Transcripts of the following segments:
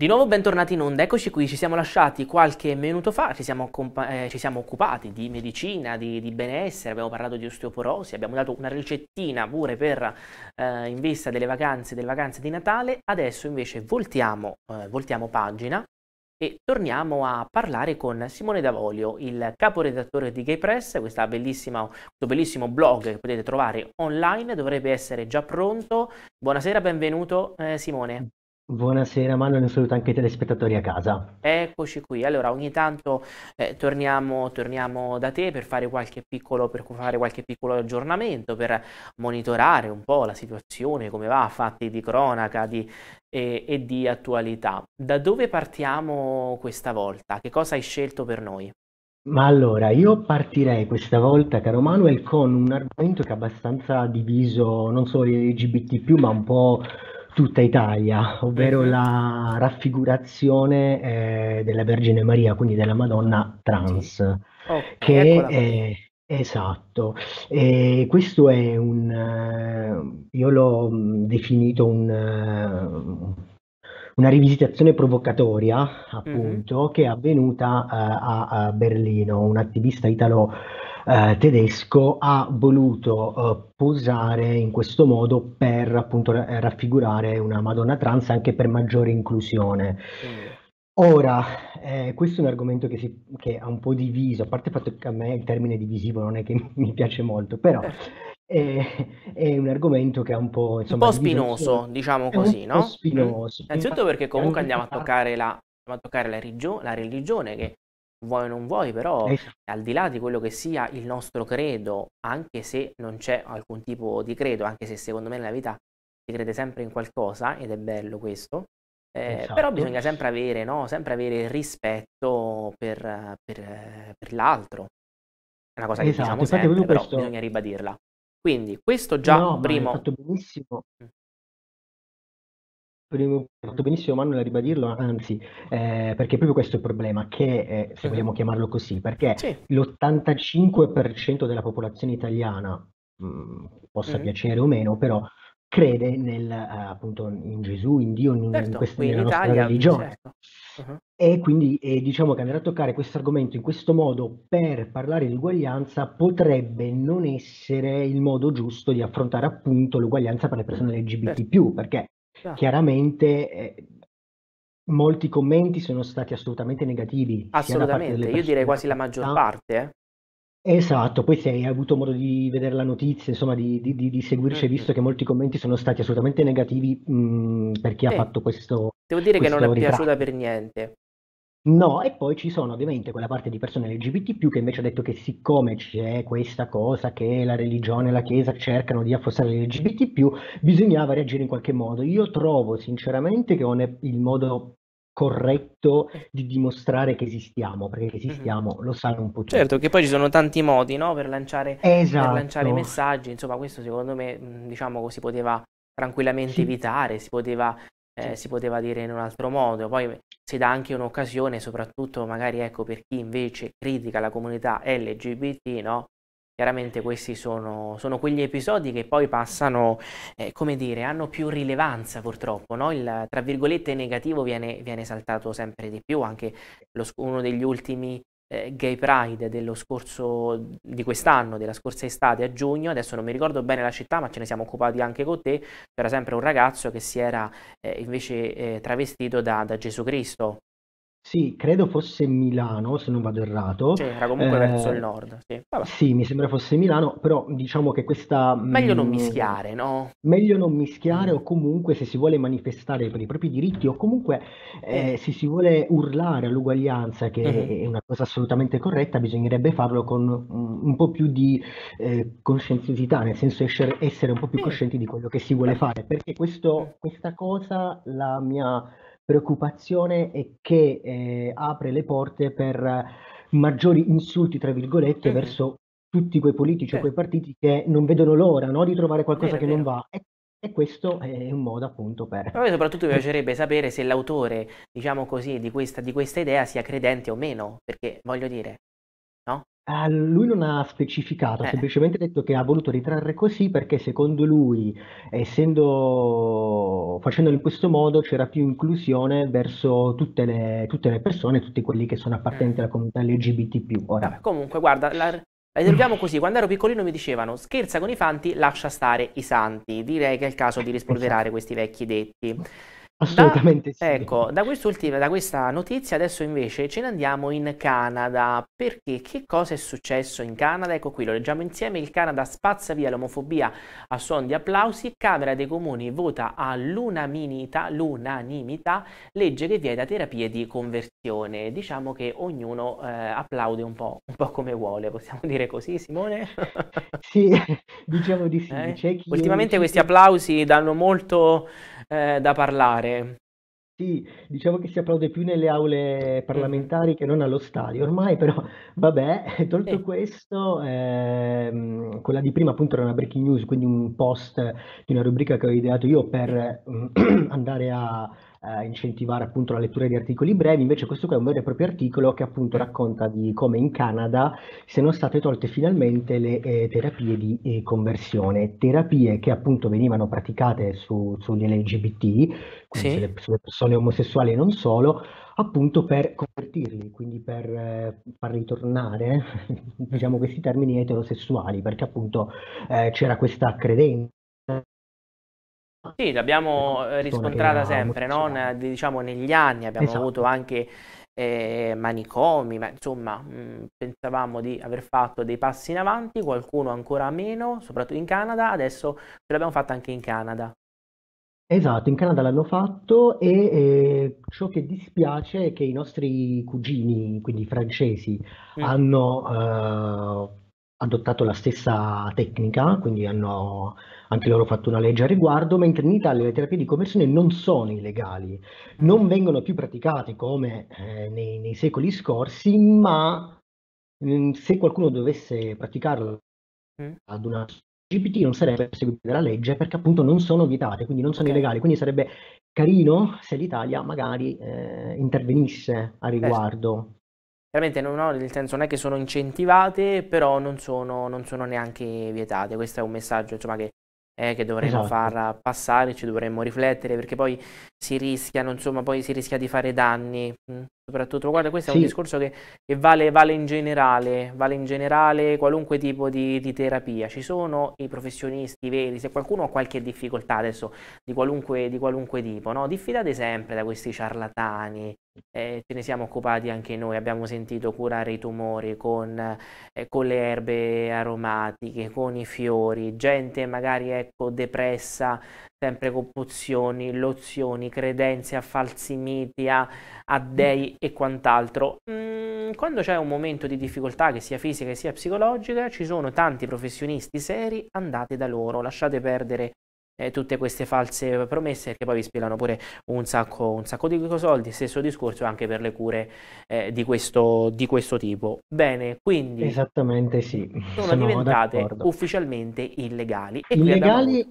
Di nuovo bentornati in onda, eccoci qui, ci siamo lasciati qualche minuto fa, ci siamo, eh, ci siamo occupati di medicina, di, di, benessere, abbiamo parlato di osteoporosi, abbiamo dato una ricettina pure per eh, in vista delle vacanze, delle vacanze di Natale, adesso invece voltiamo, eh, voltiamo pagina e torniamo a parlare con Simone Davolio, il caporedattore di Gay Press, questo bellissimo blog che potete trovare online, dovrebbe essere già pronto. Buonasera, benvenuto eh, Simone. Buonasera Manuel, un saluto anche ai telespettatori a casa. Eccoci qui, allora ogni tanto eh, torniamo, torniamo, da te per fare, piccolo, per fare, qualche piccolo, aggiornamento, per monitorare un po' la situazione, come va, fatti di cronaca di, eh, e di attualità. Da dove partiamo questa volta? Che cosa hai scelto per noi? Ma allora, io partirei questa volta, caro Manuel, con un argomento che è abbastanza diviso non solo di LGBT, ma un po' tutta Italia, ovvero eh la raffigurazione eh, della Vergine Maria, quindi della Madonna trans. Oh, che è, esatto, e questo è un, eh, io l'ho mm, definito un, eh, una rivisitazione provocatoria, mm-hmm. appunto, mm-hmm. che è avvenuta a, a Berlino. Un attivista italo eh, tedesco ha voluto eh, posare in questo modo per appunto raffigurare una Madonna trans anche per maggiore inclusione. Mm. Ora, eh, questo è un argomento che, si, che ha un po' diviso, a parte il fatto che a me il termine divisivo non è che mi piace molto, però è, è un argomento che diciamo è un po'... Insomma, un po' spinoso, diciamo così, no? Un mm. po' spinoso. Innanzitutto perché comunque andiamo a toccare la, a toccare la, religio, la religione che vuoi o non vuoi, però al di là di quello che sia il nostro credo, anche se non c'è alcun tipo di credo, anche se secondo me nella vita si crede sempre in qualcosa, ed è bello questo, eh, esatto. però bisogna sempre avere, no? sempre avere rispetto per, per, per l'altro. È una cosa che diciamo esatto, diciamo sempre, però questo... bisogna ribadirla. Quindi questo già no, primo... Hai fatto benissimo mm fatto benissimo Manuel a ribadirlo, anzi, eh, perché proprio questo è il problema, che eh, se mhm. vogliamo chiamarlo così, perché sì. l'85% della popolazione italiana, mh, mm, possa mm-hmm. piacere o meno, però crede nel, eh, appunto in Gesù, in Dio, in, certo, in questa in Italia, religione. Certo. Uh-huh. E quindi eh, diciamo che andare a toccare questo argomento in questo modo per parlare di uguaglianza potrebbe non essere il modo giusto di affrontare appunto l'uguaglianza per le persone LGBT, certo. perché Certo. Chiaramente eh, molti commenti sono stati assolutamente negativi. Assolutamente, io direi quasi la maggior no? parte. Eh. Esatto, poi se hai avuto modo di vedere la notizia, insomma di, di, di, di seguirci, mm-hmm. visto che molti commenti sono stati assolutamente negativi mh, mm, per chi eh, ha fatto questo. Devo dire questo che non è piaciuta per niente. No, e poi ci sono ovviamente quella parte di persone LGBT+, che invece ha detto che siccome c'è questa cosa che la religione e la chiesa cercano di affossare l'LGBT+, bisognava reagire in qualche modo. Io trovo sinceramente che non è il modo corretto di dimostrare che esistiamo, perché esistiamo mm-hmm. lo sanno un po' tutti. Certo, che poi ci sono tanti modi no, per, lanciare, esatto. per lanciare messaggi, insomma questo secondo me diciamo si poteva tranquillamente sì. evitare, si poteva eh, si poteva dire in un altro modo, poi si dà anche un'occasione, soprattutto magari ecco, per chi invece critica la comunità LGBT, no? Chiaramente questi sono, sono, quegli episodi che poi passano, eh, come dire, hanno più rilevanza purtroppo, no? Il tra virgolette negativo viene, viene saltato sempre di più, anche lo, uno degli ultimi eh, Gay Pride dello scorso, di quest'anno, della scorsa estate a giugno, adesso non mi ricordo bene la città ma ce ne siamo occupati anche con te, c'era sempre un ragazzo che si era eh, invece eh, travestito da, da Gesù Cristo sì, credo fosse Milano, se non vado errato. Sì, era comunque eh, verso il nord. Sì. sì. mi sembra fosse Milano, però diciamo che questa... Meglio non mm, mischiare, no? Meglio non mischiare o comunque se si vuole manifestare per i propri diritti o comunque eh, se si vuole urlare all'uguaglianza, che uh-huh. è una cosa assolutamente corretta, bisognerebbe farlo con mm, un, po' più di eh, coscienziosità, nel senso essere, essere, un po' più coscienti di quello che si vuole fare, perché questo, mm. questa cosa la mia preoccupazione e che eh, apre le porte per maggiori insulti, tra virgolette, mm-hmm. verso tutti quei politici certo. o quei partiti che non vedono l'ora no, di trovare qualcosa vero, che vero. non va. E, e, questo è un modo appunto per... Poi soprattutto mi piacerebbe sapere se l'autore, diciamo così, di questa, di questa idea sia credente o meno, perché voglio dire, no? Uh, lui non ha specificato, ha eh. semplicemente detto che ha voluto ritrarre così perché secondo lui, essendo facendolo in questo modo, c'era più inclusione verso tutte le, tutte le persone, tutti quelli che sono appartenenti mm. alla comunità LGBT. Ora. Comunque, guarda, la, la risolviamo così: quando ero piccolino mi dicevano scherza con i fanti, lascia stare i santi. Direi che è il caso di rispolverare questi vecchi detti. Assolutamente da, sì. Ecco, da, da questa notizia adesso invece ce ne andiamo in Canada, perché che cosa è successo in Canada? Ecco qui, lo leggiamo insieme, il Canada spazza via l'omofobia a suon di applausi, Camera dei Comuni vota all'unanimità legge che vieta terapie di conversione. Diciamo che ognuno eh, applaude un po', un po', come vuole, possiamo dire così Simone? sì, diciamo di sì. Eh? Ultimamente questi applausi danno molto eh, da parlare parlamentare. Sì, diciamo che si applaude più nelle aule parlamentari che non allo stadio ormai, però vabbè, tolto sì. questo, ehm, quella di prima appunto era una breaking news, quindi un post di una rubrica che ho ideato io per ehm, andare a eh, incentivare appunto la lettura di articoli brevi, invece questo qua è un vero e proprio articolo che appunto racconta di come in Canada siano state tolte finalmente le eh, terapie di eh, conversione, terapie che appunto venivano praticate su, sugli LGBT, sì. sulle, sulle persone omosessuali e non solo, appunto per convertirli, quindi per eh, far ritornare, diciamo questi termini eterosessuali, perché appunto eh, c'era questa credenza sì, l'abbiamo eh, riscontrata sempre, no? diciamo negli anni abbiamo esatto. avuto anche eh, manicomi, ma insomma mh, mm, pensavamo di aver fatto dei passi in avanti, qualcuno ancora meno, soprattutto in Canada, adesso ce l'abbiamo fatta anche in Canada. Esatto, in Canada l'hanno fatto e eh, ciò che dispiace è che i nostri cugini, quindi francesi, mm. hanno... Eh, adottato la stessa tecnica, quindi hanno anche loro fatto una legge a riguardo, mentre in Italia le terapie di conversione non sono illegali, non vengono più praticate come eh, nei, nei, secoli scorsi, ma mh, mm, se qualcuno dovesse praticarlo mm. ad una GPT non sarebbe seguita dalla legge perché appunto non sono vietate, quindi non sono okay. illegali, quindi sarebbe carino se l'Italia magari eh, intervenisse a riguardo. Chiaramente non ho, nel senso non è che sono incentivate, però non sono, non sono neanche vietate. Questo è un messaggio insomma, che, eh, che dovremmo esatto. far passare, ci dovremmo riflettere, perché poi si rischiano, insomma, poi si rischia di fare danni. Mm soprattutto. Guarda, questo sì. è un discorso che, che vale, vale, in generale, vale in generale qualunque tipo di, di, terapia. Ci sono i professionisti veri, se qualcuno ha qualche difficoltà adesso di qualunque, di qualunque tipo, no? diffidate sempre da questi ciarlatani. Eh, ce ne siamo occupati anche noi, abbiamo sentito curare i tumori con, eh, con le erbe aromatiche, con i fiori, gente magari ecco, depressa sempre con pozioni, lozioni, credenze a falsi miti, a, a mm. dei e quant'altro. Mm, quando c'è un momento di difficoltà, che sia fisica che sia psicologica, ci sono tanti professionisti seri, andate da loro, lasciate perdere eh, tutte queste false promesse che poi vi spilano pure un sacco, un sacco di soldi, stesso discorso anche per le cure eh, di, questo, di, questo, tipo. Bene, quindi... Esattamente sì. Sono, sono diventate d'accordo. ufficialmente illegali. E illegali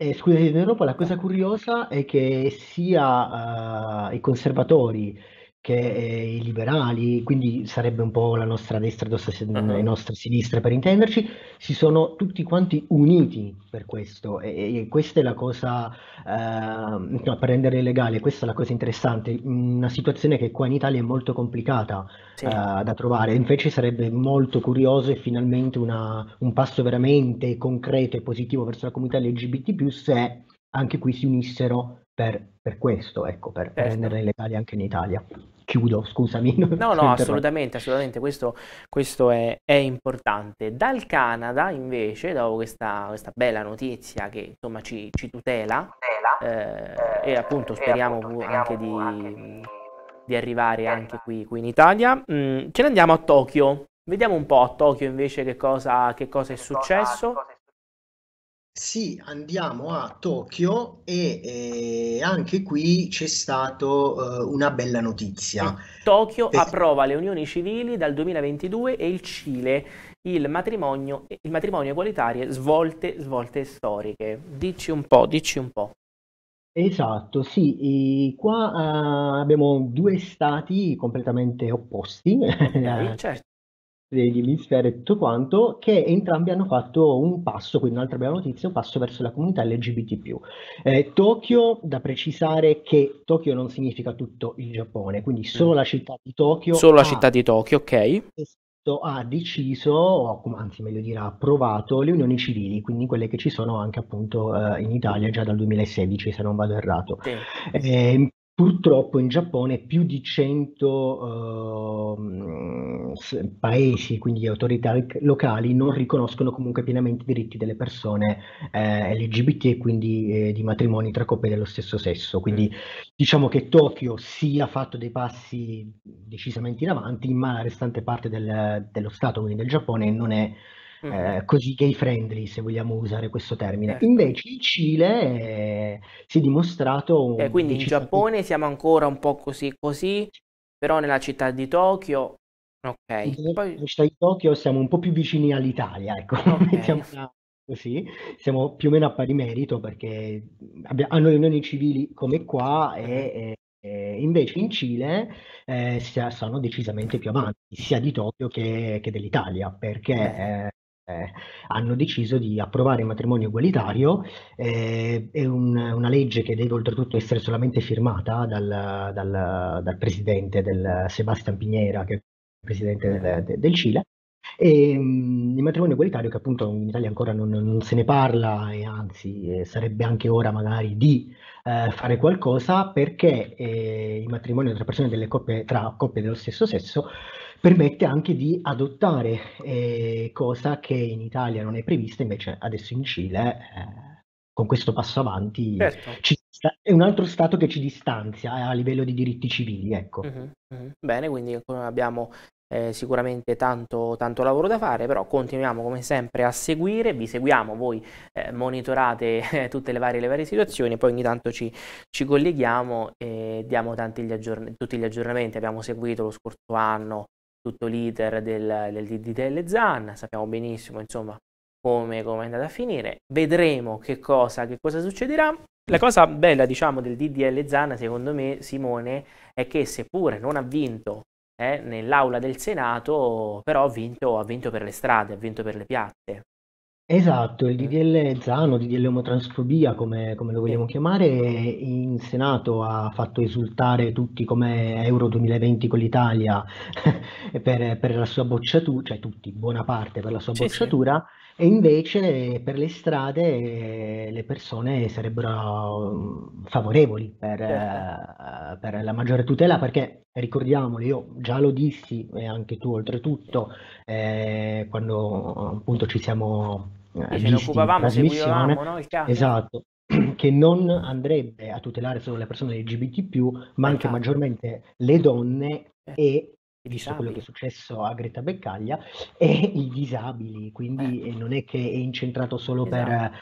eh, scusi, in Europa la cosa curiosa è che sia eh, i conservatori che eh, i liberali, quindi sarebbe un po' la nostra destra addosso uh-huh. Ah, le ah. nostre per intenderci, si sono tutti quanti uniti per questo e, e questa è la cosa, eh, no, per rendere legale, questa è la cosa interessante, una situazione che qua in Italia è molto complicata sì. eh, da trovare, invece sarebbe molto curioso e finalmente una, un passo veramente concreto e positivo verso la comunità LGBT se anche qui si unissero per, per questo, ecco, per, per certo. rendere legale anche in Italia chiudo, scusami. No, no, assolutamente, assolutamente, questo, questo è, è, importante. Dal Canada, invece, dopo questa, questa bella notizia che insomma ci, ci tutela, tutela eh, eh e appunto speriamo, appunto, speriamo anche, di, anche di, di, arrivare anche qui, qui in Italia, mm, ce ne andiamo a Tokyo. Vediamo un po' a Tokyo invece che cosa, che cosa è successo. Cosa, cosa è sì, andiamo a Tokyo e eh, anche qui c'è stata eh, una bella notizia. Tokyo eh. approva le unioni civili dal 2022 e il Cile, il matrimonio, il matrimonio egualitario, svolte, svolte storiche. Dici un po', dici un po'. Esatto, sì, qua uh, abbiamo due stati completamente opposti, okay, certo dell'emisfero e tutto quanto, che entrambi hanno fatto un passo, quindi un'altra bella notizia, un passo verso la comunità LGBT. Eh, Tokyo, da precisare che Tokyo non significa tutto il Giappone, quindi mm. solo la città di Tokyo. Solo la città di Tokyo, ok esatto, ha deciso, o anzi meglio dire ha approvato le unioni civili, quindi quelle che ci sono anche appunto eh, in Italia già dal 2016 se non vado errato. Sì. Eh, Purtroppo in Giappone più di 100 uh, ehm, paesi, quindi autorità locali, non riconoscono comunque pienamente i diritti delle persone eh, LGBT e quindi eh, di matrimoni tra coppie dello stesso sesso. Quindi mm. diciamo che Tokyo sì ha fatto dei passi decisamente in avanti, ma la restante parte del, dello Stato, quindi del Giappone, non è mm. eh, mm-hmm. così gay friendly, se vogliamo usare questo termine. Certo. Invece il Cile eh, si è dimostrato... Un Eh, quindi in Giappone siamo ancora un po' così così, però nella città di Tokyo... Ok. Poi... città di Tokyo siamo un po' più vicini all'Italia, ecco. Okay. siamo così, siamo più o meno a pari merito perché abbiamo, hanno riunioni civili come qua mm-hmm. e, e invece in Cile eh, sia, sono decisamente più avanti sia di Tokyo che, che dell'Italia perché eh, eh, hanno deciso di approvare il matrimonio egualitario, eh, è un, una legge che deve oltretutto essere solamente firmata dal, dal, dal presidente del Sebastian Pignera, che è il presidente del, del Cile. E, mm, il matrimonio egualitario che appunto in Italia ancora non, non se ne parla e anzi eh, sarebbe anche ora magari di eh, fare qualcosa perché il matrimonio tra persone delle coppie, tra coppie dello stesso sesso permette anche di adottare eh, cosa che in Italia non è prevista, invece adesso in Cile eh, con questo passo avanti certo. sta- è un altro Stato che ci distanzia eh, a livello di diritti civili. Ecco. Mm-hmm, mm-hmm. Bene, quindi ecco, abbiamo eh, sicuramente tanto, tanto, lavoro da fare, però continuiamo come sempre a seguire, vi seguiamo, voi eh, monitorate eh, tutte le varie, le varie, situazioni, poi ogni tanto ci, ci colleghiamo e diamo gli aggiorn- tutti gli aggiornamenti, abbiamo seguito lo scorso anno tutto l'iter del, del DDL Zan, sappiamo benissimo insomma come, è andata a finire, vedremo che cosa, che cosa succederà. La cosa bella diciamo del DDL Zan secondo me Simone è che seppure non ha vinto eh, nell'aula del Senato però ha vinto, ha vinto per le strade, ha vinto per le piazze Esatto, il Eh. DDL Zano, DDL omotransfobia, come, come lo vogliamo chiamare, in Senato ha fatto esultare tutti come Euro 2020 con l'Italia per, per la sua bocciatura, cioè tutti, buona parte per la sua Sì, sì. bocciatura, e invece per le strade eh, le persone sarebbero mm, favorevoli per, Certo. Eh, per la maggiore tutela, perché ricordiamolo, io già lo dissi e anche tu oltretutto eh, quando appunto ci siamo eh, ecco, ce ne occupavamo, seguivamo no, il Esatto, che non andrebbe a tutelare solo le persone LGBT, ma anche maggiormente le donne eh, e visto quello che è successo a Greta Beccaglia, e i disabili, quindi eh. non è che è incentrato solo esatto. per,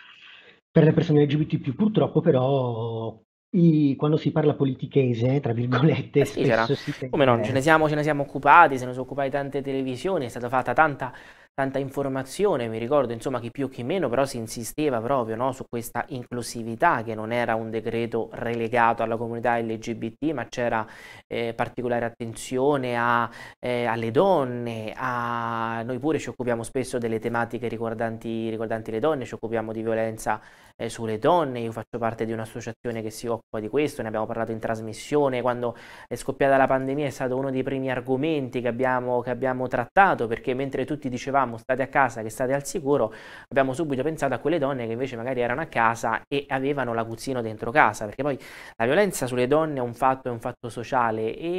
per, le persone LGBT, purtroppo però i, quando si parla politichese, tra virgolette, eh sì, spesso si... Come no, ce ne, siamo, ce ne siamo occupati, se ne sono occupate tante televisioni, è stata fatta tanta tanta informazione, mi ricordo insomma chi più chi meno, però si insisteva proprio no, su questa inclusività che non era un decreto relegato alla comunità LGBT, ma c'era eh, particolare attenzione a, eh, alle donne, a... noi pure ci occupiamo spesso delle tematiche riguardanti, riguardanti le donne, ci occupiamo di violenza eh, sulle donne, io faccio parte di un'associazione che si occupa di questo, ne abbiamo parlato in trasmissione, quando è scoppiata la pandemia è stato uno dei primi argomenti che abbiamo, che abbiamo trattato, perché mentre tutti dicevamo dicevamo state a casa che state al sicuro, abbiamo subito pensato a quelle donne che invece magari erano a casa e avevano l'aguzzino dentro casa, perché poi la violenza sulle donne è un fatto, è un fatto sociale e,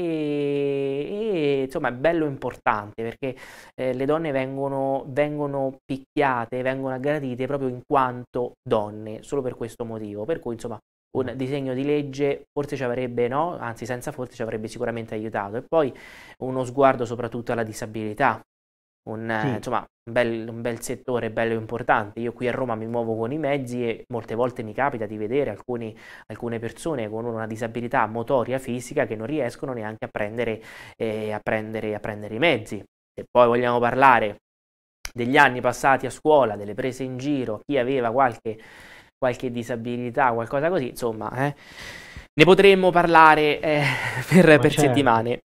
e insomma è bello importante perché eh, le donne vengono, vengono picchiate, vengono aggradite proprio in quanto donne, solo per questo motivo, per cui insomma un disegno di legge forse ci avrebbe, no? anzi senza forse ci avrebbe sicuramente aiutato. E poi uno sguardo soprattutto alla disabilità, un, sì. insomma, un, bel, un bel settore bello importante. Io qui a Roma mi muovo con i mezzi e molte volte mi capita di vedere alcuni, alcune persone con una disabilità motoria fisica che non riescono neanche a prendere, eh, a prendere, a prendere i mezzi. Se poi vogliamo parlare degli anni passati a scuola, delle prese in giro, chi aveva qualche, qualche disabilità, qualcosa così, insomma, eh, ne potremmo parlare eh, per, per certo. settimane.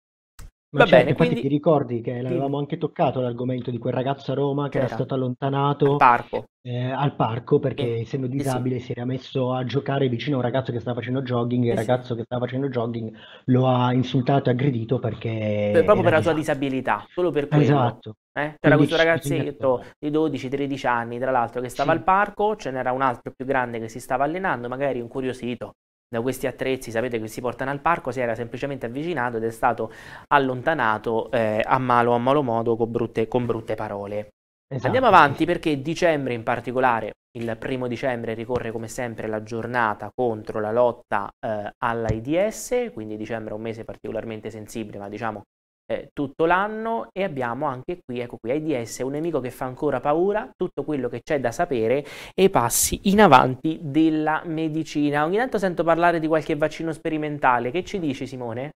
Va certo, bene, quindi... ti ricordi che l'avevamo anche toccato l'argomento di quel ragazzo a Roma che era, era stato allontanato al parco, eh, al parco perché eh, essendo disabile eh sì. si era messo a giocare vicino a un ragazzo che stava facendo jogging e il ragazzo sì. che stava facendo jogging lo ha insultato e aggredito perché... Per, proprio per la sua disabilità, solo per quello. Esatto. Eh? C'era questo ragazzetto di 12-13 anni, tra l'altro, che stava sì. al parco, ce n'era un altro più grande che si stava allenando, magari incuriosito, da questi attrezzi, sapete che si portano al parco, si era semplicemente avvicinato ed è stato allontanato eh, a malo a malo modo con brutte, con brutte parole. Esatto. Andiamo avanti perché dicembre in particolare, il primo dicembre ricorre come sempre la giornata contro la lotta eh, all'AIDS, quindi dicembre è un mese particolarmente sensibile, ma diciamo eh, tutto l'anno e abbiamo anche qui, ecco qui, AIDS, è un nemico che fa ancora paura, tutto quello che c'è da sapere e i passi in avanti della medicina. Ogni tanto sento parlare di qualche vaccino sperimentale, che ci dici Simone?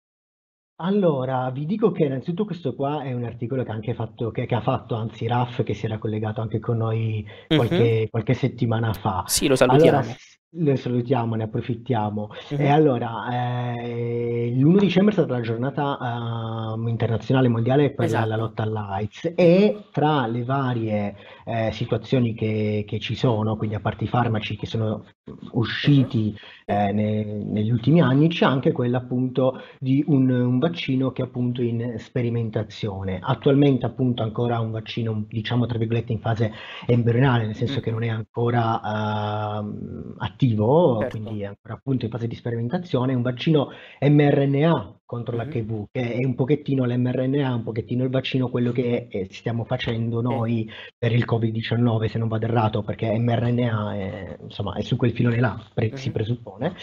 Allora, vi dico che innanzitutto questo qua è un articolo che, fatto, che, che ha fatto, anzi, Raff, che si era collegato anche con noi qualche, mm-hmm. qualche settimana fa. Sì, lo salutiamo. Allora, noi salutiamo, ne approfittiamo. Uh-huh. E mhm. allora, eh, l'1 dicembre è stata la giornata eh, internazionale mondiale per esatto. la, lotta all'AIDS e tra le varie eh, situazioni che, che, ci sono, quindi a parte i farmaci che sono usciti mhm. eh, ne, negli ultimi anni, c'è anche quella appunto di un, un, vaccino che è appunto in sperimentazione. Attualmente appunto ancora un vaccino, diciamo tra virgolette, in fase embrionale, nel senso mm. che non è ancora uh, attivo, certo. quindi è ancora appunto in fase di sperimentazione, un vaccino mRNA contro mm-hmm. l'HIV, che è un pochettino l'mRNA, un pochettino il vaccino, quello che eh, stiamo facendo noi per il Covid-19, se non vado errato, perché mRNA è, insomma, è su quel filone là, pre- mm-hmm. si presuppone,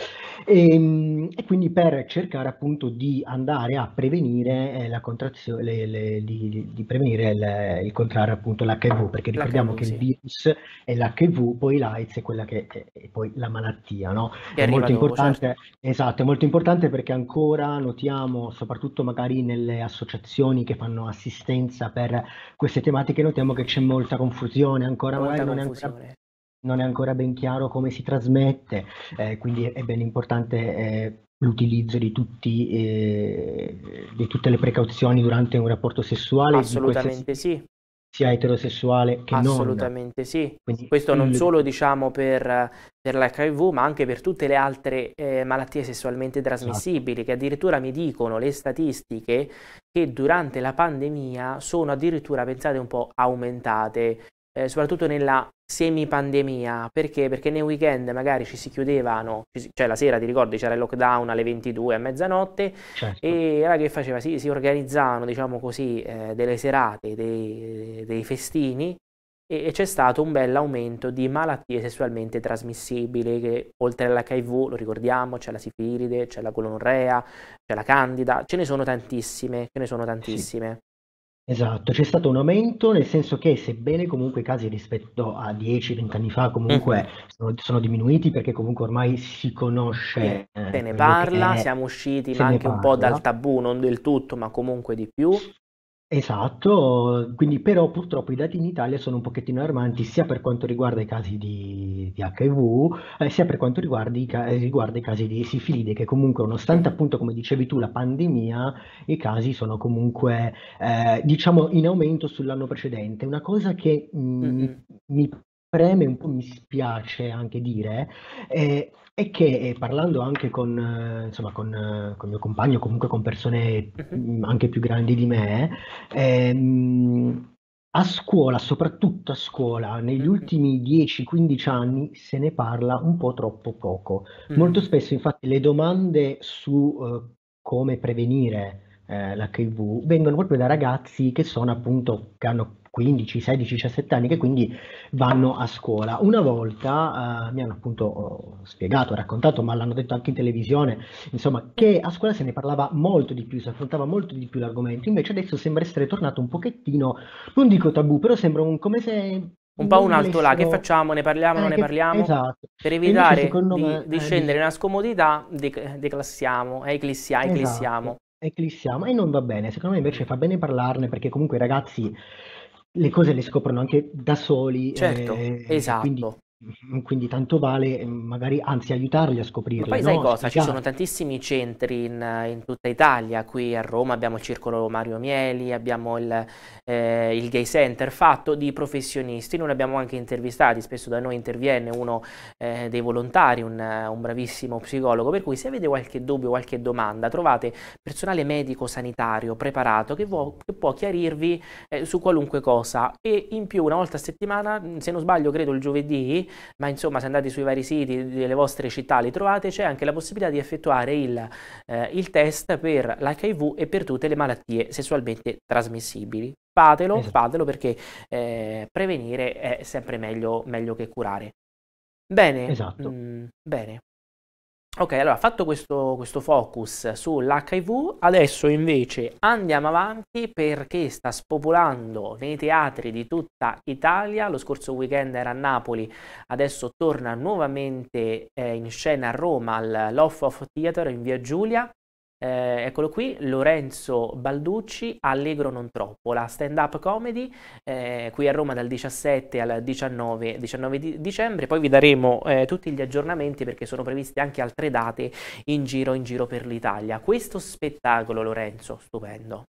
e, ehm, e, quindi per cercare appunto di andare a prevenire eh, la contrazione, le, le, di, di, prevenire il, il contrarre appunto l'HIV, perché ricordiamo L'HIV, che sì. il virus è l'HIV, poi l'AIDS è quella che è, è poi la malattia, no? è molto dopo, certo. importante, certo. esatto, è molto importante perché ancora notiamo notiamo, soprattutto magari nelle associazioni che fanno assistenza per queste tematiche, notiamo che c'è molta confusione, ancora molta non È ancora non è ancora ben chiaro come si trasmette, eh, quindi è ben importante eh, l'utilizzo di, tutti, eh, di, tutte le precauzioni durante un rapporto sessuale. Assolutamente queste... sì sia eterosessuale che Assolutamente non. Assolutamente sì. Quindi Questo il... non solo diciamo, per, per l'HIV, ma anche per tutte le altre eh, malattie sessualmente trasmissibili, esatto. che addirittura mi dicono le statistiche che durante la pandemia sono addirittura, pensate un po', aumentate eh, soprattutto nella semi-pandemia, perché? Perché nei weekend magari ci si chiudevano, cioè la sera ti ricordi c'era il lockdown alle 22 a mezzanotte certo. e allora che faceva? Si, si organizzavano, diciamo così, eh, delle serate, dei, dei festini e, e, c'è stato un bel aumento di malattie sessualmente trasmissibili che oltre all'HIV, lo ricordiamo, c'è la sifilide, c'è la colonorrea, c'è la candida, ce ne sono tantissime, ce ne sono tantissime. Sì. Esatto, c'è stato un aumento nel senso che sebbene comunque i casi rispetto a 10-20 anni fa comunque mm. sono, sono, diminuiti perché comunque ormai si conosce. Eh, se ne parla, siamo usciti ma anche un po' dal tabù, non del tutto ma comunque di più. Esatto, quindi però purtroppo i dati in Italia sono un pochettino allarmanti sia per quanto riguarda i casi di, di HIV, eh, sia per quanto riguarda i, riguarda i casi di sifilide, che comunque nonostante appunto come dicevi tu la pandemia, i casi sono comunque eh, diciamo in aumento sull'anno precedente. Una cosa che mh, mm-hmm. mi preme un po' mi spiace anche dire, è è che parlando anche con, eh, insomma, con, eh, con mio compagno, comunque con persone mhm. mm, anche più grandi di me, ehm, a scuola, soprattutto a scuola, negli mhm. ultimi 10-15 anni se ne parla un po' troppo poco. Mm. Molto spesso infatti le domande su uh, come prevenire eh, l'HIV vengono proprio da ragazzi che sono appunto, che hanno 15, 16, 17 anni che quindi vanno a scuola. Una volta eh, mi hanno appunto spiegato, raccontato, ma l'hanno detto anche in televisione, insomma, che a scuola se ne parlava molto di più, si affrontava molto di più l'argomento, invece adesso sembra essere tornato un pochettino, non dico tabù, però sembra un, come se... Un po' un alto là, che facciamo? Ne parliamo eh, non ne eh, parliamo? Esatto. Per evitare me, di, di eh, scendere nella scomodità, declassiamo, eclissiamo. Esatto. eclissiamo eclissiamo e non va bene. Secondo me invece fa bene parlarne perché comunque i ragazzi le cose le scoprono anche da soli. Certo, eh, esatto. Quindi Mm, quindi tanto vale mm, magari anzi aiutarli a scoprirle. Ma poi sai no? cosa, Spiegare. ci sono tantissimi centri in, in, tutta Italia, qui a Roma abbiamo il Circolo Mario Mieli, abbiamo il, eh, il, Gay Center fatto di professionisti, noi abbiamo anche intervistati, spesso da noi interviene uno eh, dei volontari, un, un, bravissimo psicologo, per cui se avete qualche dubbio, qualche domanda, trovate personale medico sanitario preparato che, vo- che può chiarirvi eh, su qualunque cosa e in più una volta a settimana, mm, se non sbaglio credo il giovedì, ma insomma se andate sui vari siti delle vostre città li trovate, c'è anche la possibilità di effettuare il, eh, il test per l'HIV e per tutte le malattie sessualmente trasmissibili. Fatelo, esatto. fatelo perché eh, prevenire è sempre meglio, meglio che curare. Bene, esatto. mh, mm, bene. Ok, allora fatto questo, questo focus sull'HIV, adesso invece andiamo avanti perché sta spopolando nei teatri di tutta Italia. Lo scorso weekend era a Napoli, adesso torna nuovamente eh, in scena a Roma al Love of Theater in via Giulia eh, eccolo qui, Lorenzo Balducci, Allegro non troppo, la stand-up comedy eh, qui a Roma dal 17 al 19, 19 di dicembre, poi vi daremo eh, tutti gli aggiornamenti perché sono previste anche altre date in giro, in giro per l'Italia. Questo spettacolo Lorenzo, stupendo.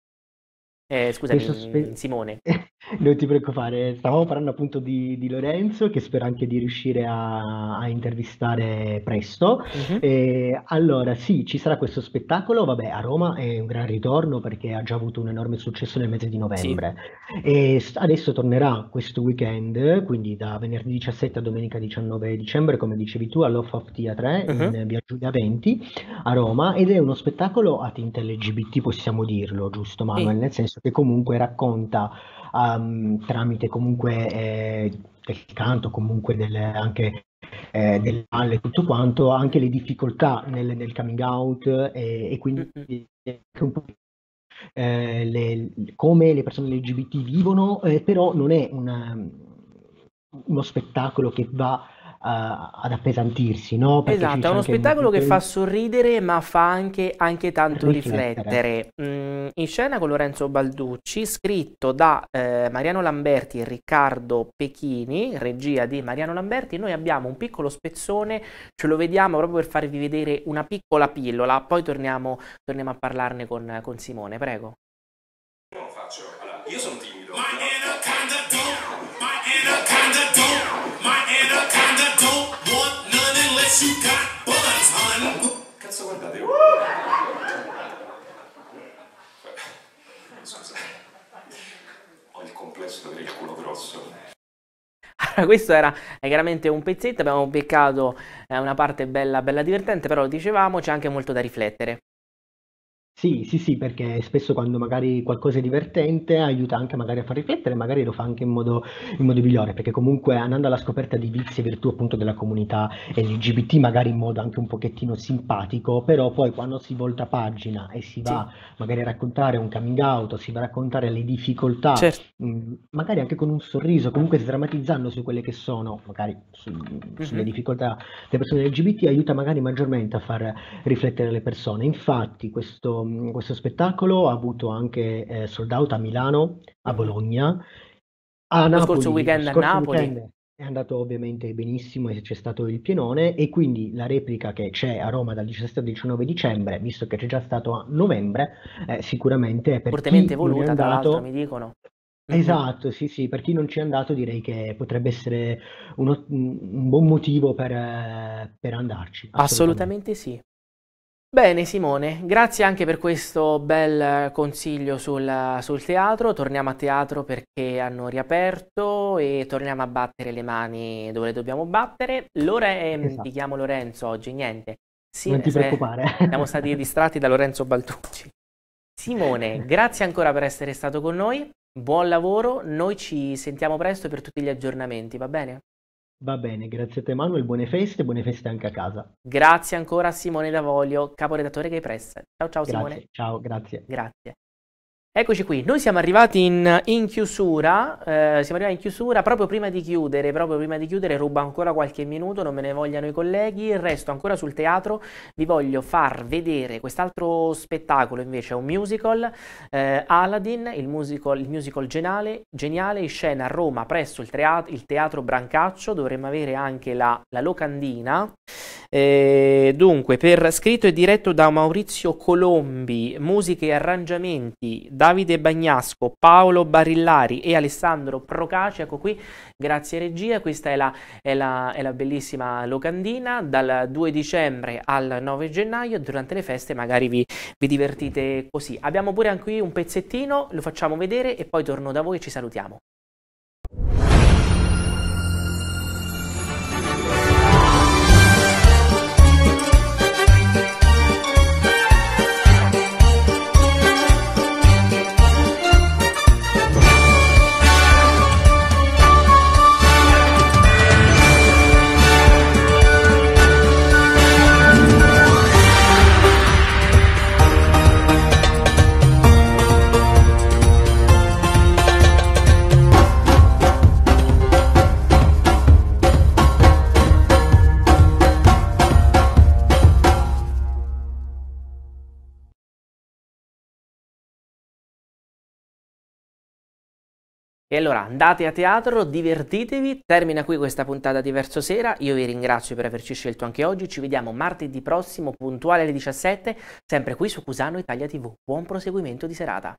Eh, scusami, Simone. Eh, non ti preoccupare, stavamo parlando appunto di, di Lorenzo che spero anche di riuscire a, a intervistare presto. Uh-huh. E, allora sì, ci sarà questo spettacolo, vabbè a Roma è un gran ritorno perché ha già avuto un enorme successo nel mese di novembre sì. e adesso tornerà questo weekend, quindi da venerdì 17 a domenica 19 dicembre come dicevi tu all'Off of Theatre uh-huh. in mhm. via Giulia 20 a Roma ed è uno spettacolo a tinte LGBT possiamo dirlo, giusto Manuel? Sì. Nel senso che comunque racconta um, tramite comunque eh, del canto, comunque delle, anche eh, delle palle e tutto quanto, anche le difficoltà nel, nel coming out e, eh, e quindi anche un po' Eh, le, come le persone LGBT vivono, eh, però non è una, uno spettacolo che va ad appesantirsi, no? esatto, è uno spettacolo che fa sorridere ma fa anche, anche tanto riflettere. riflettere. Mm, in scena con Lorenzo Balducci, scritto da eh, Mariano Lamberti e Riccardo Pechini, regia di Mariano Lamberti, noi abbiamo un piccolo spezzone, ce lo vediamo proprio per farvi vedere una piccola pillola, poi torniamo, torniamo a parlarne con, con Simone, prego. Allora, questo era eh, chiaramente un pezzetto, abbiamo beccato eh, una parte bella, bella divertente, però lo dicevamo, c'è anche molto da riflettere. Sì, sì, sì, perché spesso quando magari qualcosa è divertente aiuta anche magari a far riflettere, magari lo fa anche in modo, in modo migliore, perché comunque andando alla scoperta di vizi e virtù appunto della comunità LGBT, magari in modo anche un pochettino simpatico, però poi quando si volta pagina e si va sì. magari a raccontare un coming out, si va a raccontare le difficoltà, certo. mh, mm, magari anche con un sorriso, comunque sdrammatizzando su quelle che sono, magari su, mm-hmm. sulle difficoltà delle persone LGBT, aiuta magari maggiormente a far riflettere le persone. Infatti questo questo, spettacolo ha avuto anche eh, sold out a Milano, a mm-hmm. Bologna, a Napoli. Lo scorso weekend lo scorso a Napoli. Weekend è andato ovviamente benissimo e c'è stato il pienone e quindi la replica che c'è a Roma dal 17 al 19 dicembre, visto che c'è già stato a novembre, eh, sicuramente è per Fortemente voluta, andato... mi dicono. Mm-hmm. Esatto, sì, sì, per chi non ci è andato direi che potrebbe essere uno, un buon motivo per, eh, per andarci. Assolutamente. assolutamente sì. Bene Simone, grazie anche per questo bel consiglio sul, sul, teatro, torniamo a teatro perché hanno riaperto e torniamo a battere le mani dove le dobbiamo battere. L'ora è, ehm, esatto. ti chiamo Lorenzo oggi, niente. Sì, non ti eh, preoccupare. Siamo stati distratti da Lorenzo Baltucci. Simone, grazie ancora per essere stato con noi, buon lavoro, noi ci sentiamo presto per tutti gli aggiornamenti, va bene? Va bene, grazie a te Manuel, buone feste e buone feste anche a casa. Grazie ancora a Simone Davolio, caporedattore Gay Press. Ciao ciao grazie, Simone. Ciao, grazie. Grazie. Eccoci qui, noi siamo arrivati in, in chiusura, eh, siamo arrivati in chiusura proprio prima di chiudere, proprio prima di chiudere rubo ancora qualche minuto, non me ne vogliano i colleghi, resto ancora sul teatro, vi voglio far vedere quest'altro spettacolo invece, è un musical, eh, Aladdin, il musical, il musical genale, geniale, in scena a Roma presso il teatro, il teatro Brancaccio, dovremmo avere anche la, la locandina, eh, dunque per scritto e diretto da Maurizio Colombi, musiche e arrangiamenti da Davide Bagnasco, Paolo Barillari e Alessandro Procaci, ecco qui, grazie regia, questa è la, è la, è la bellissima locandina, dal 2 dicembre al 9 gennaio, durante le feste magari vi, vi divertite così. Abbiamo pure anche qui un pezzettino, lo facciamo vedere e poi torno da voi e ci salutiamo. E allora andate a teatro, divertitevi, termina qui questa puntata di Verso Sera, io vi ringrazio per averci scelto anche oggi, ci vediamo martedì prossimo puntuale alle 17, sempre qui su Cusano Italia TV. Buon proseguimento di serata!